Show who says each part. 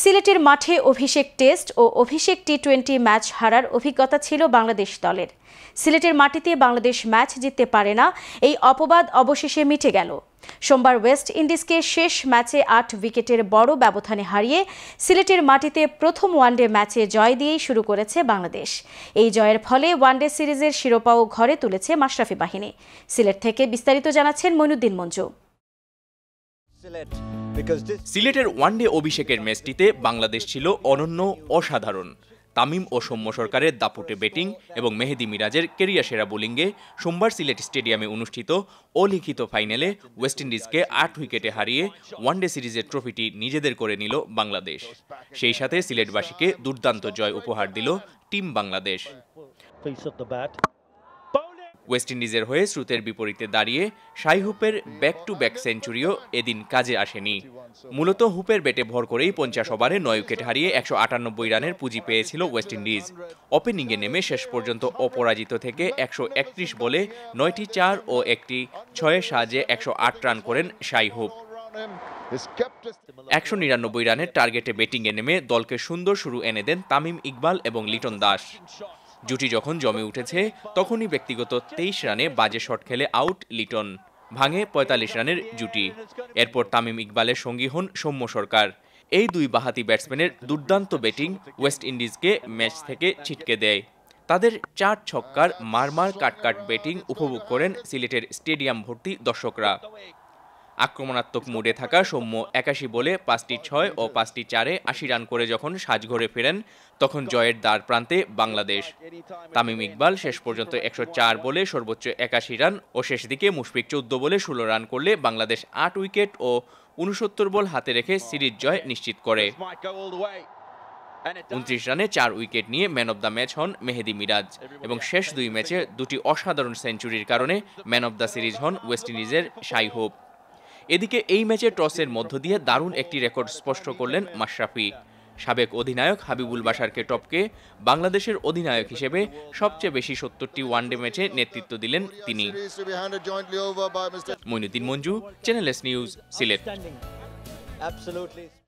Speaker 1: সিলেটের মাঠে অভিষেক টেস্ট ও অভিষেক টি টোয়েন্টি ম্যাচ হারার অভিজ্ঞতা ছিল বাংলাদেশ দলের সিলেটের মাটিতে বাংলাদেশ ম্যাচ জিততে পারে না এই অপবাদ অবশেষে মিটে গেল সোমবার ওয়েস্ট ইন্ডিজকে শেষ ম্যাচে আট উইকেটের বড় ব্যবধানে হারিয়ে সিলেটের মাটিতে প্রথম ওয়ানডে ম্যাচে জয় দিয়েই শুরু করেছে বাংলাদেশ এই জয়ের ফলে ওয়ানডে সিরিজের শিরোপাও ঘরে তুলেছে মাশরাফি বাহিনী সিলেট থেকে বিস্তারিত জানাচ্ছেন মইনুদ্দিন মঞ্জু
Speaker 2: সিলেটের ওয়ানডে অভিষেকের ম্যাচটিতে বাংলাদেশ ছিল অনন্য অসাধারণ তামিম ও সৌম্য সরকারের দাপুটে ব্যাটিং এবং মেহেদি মিরাজের কেরিয়া সেরা বোলিংয়ে সোমবার সিলেট স্টেডিয়ামে অনুষ্ঠিত অলিখিত ফাইনালে ওয়েস্ট ইন্ডিজকে আট উইকেটে হারিয়ে ওয়ানডে সিরিজের ট্রফিটি নিজেদের করে নিল বাংলাদেশ সেই সাথে সিলেটবাসীকে দুর্দান্ত জয় উপহার দিল টিম বাংলাদেশ ওয়েস্ট ইন্ডিজের হয়ে স্রোতের বিপরীতে দাঁড়িয়ে সাই হুপের ব্যাক টু ব্যাক সেঞ্চুরিও এদিন কাজে আসেনি মূলত হুপের ব্যাটে ভর করেই পঞ্চাশ ওভারে নয় উইকেট হারিয়ে একশো আটানব্বই রানের পুঁজি পেয়েছিল ওয়েস্ট ইন্ডিজ ওপেনিংয়ে নেমে শেষ পর্যন্ত অপরাজিত থেকে একশো একত্রিশ বলে নয়টি চার ও একটি ছয়ের সাহায্যে একশো আট রান করেন সাই হুপ একশো নিরানব্বই রানের টার্গেটে ব্যাটিংয়ে নেমে দলকে সুন্দর শুরু এনে দেন তামিম ইকবাল এবং লিটন দাস জুটি যখন জমে উঠেছে তখনই ব্যক্তিগত তেইশ রানে বাজে শট খেলে আউট লিটন ভাঙে পঁয়তাল্লিশ রানের জুটি এরপর তামিম ইকবালের সঙ্গী হন সৌম্য সরকার এই দুই বাহাতি ব্যাটসম্যানের দুর্দান্ত ব্যাটিং ওয়েস্ট ইন্ডিজকে ম্যাচ থেকে ছিটকে দেয় তাদের চার ছক্কার মারমার কাটকাট ব্যাটিং উপভোগ করেন সিলেটের স্টেডিয়াম ভর্তি দর্শকরা আক্রমণাত্মক মুডে থাকা সৌম্য একাশি বলে পাঁচটি ছয় ও পাঁচটি চারে আশি রান করে যখন সাজঘরে ফেরেন তখন জয়ের দ্বার প্রান্তে বাংলাদেশ তামিম ইকবাল শেষ পর্যন্ত একশো চার বলে সর্বোচ্চ একাশি রান ও শেষ দিকে মুশফিক চৌদ্দ বলে ষোলো রান করলে বাংলাদেশ আট উইকেট ও উনসত্তর বল হাতে রেখে সিরিজ জয় নিশ্চিত করে উনত্রিশ রানে চার উইকেট নিয়ে ম্যান অব দ্য ম্যাচ হন মেহেদি মিরাজ এবং শেষ দুই ম্যাচে দুটি অসাধারণ সেঞ্চুরির কারণে ম্যান অব দ্য সিরিজ হন ওয়েস্ট ইন্ডিজের সাই হোপ এদিকে এই ম্যাচে টসের মধ্য দিয়ে দারুণ একটি রেকর্ড স্পষ্ট করলেন মাশরাফি সাবেক অধিনায়ক হাবিবুল বাসারকে টপকে বাংলাদেশের অধিনায়ক হিসেবে সবচেয়ে বেশি সত্তরটি ওয়ানডে ম্যাচে নেতৃত্ব দিলেন তিনি Manju channel S news Sylhet